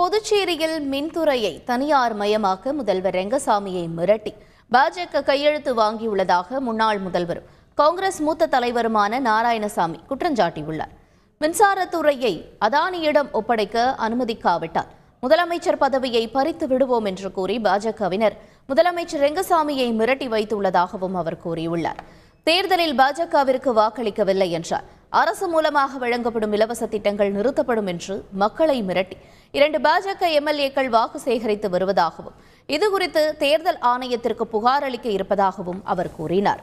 புதுச்சேரியில் மின்துறையை தனியார் மயமாக்க முதல்வர் ரெங்கசாமியை மிரட்டி பாஜக கையெழுத்து வாங்கியுள்ளதாக முன்னாள் முதல்வரும் காங்கிரஸ் மூத்த தலைவருமான நாராயணசாமி குற்றஞ்சாட்டியுள்ளார் மின்சாரத்துறையை அதானியிடம் ஒப்படைக்க அனுமதிக்காவிட்டால் முதலமைச்சர் பதவியை பறித்து விடுவோம் என்று கூறி பாஜகவினர் முதலமைச்சர் ரெங்கசாமியை மிரட்டி வைத்துள்ளதாகவும் அவர் கூறியுள்ளார் தேர்தலில் பாஜகவிற்கு வாக்களிக்கவில்லை என்றார் அரசு மூலமாக வழங்கப்படும் இலவச திட்டங்கள் நிறுத்தப்படும் என்று மக்களை மிரட்டி இரண்டு பாஜக எம்எல்ஏக்கள் வாக்கு சேகரித்து வருவதாகவும் இதுகுறித்து தேர்தல் ஆணையத்திற்கு புகார் அளிக்க இருப்பதாகவும் அவர் கூறினார்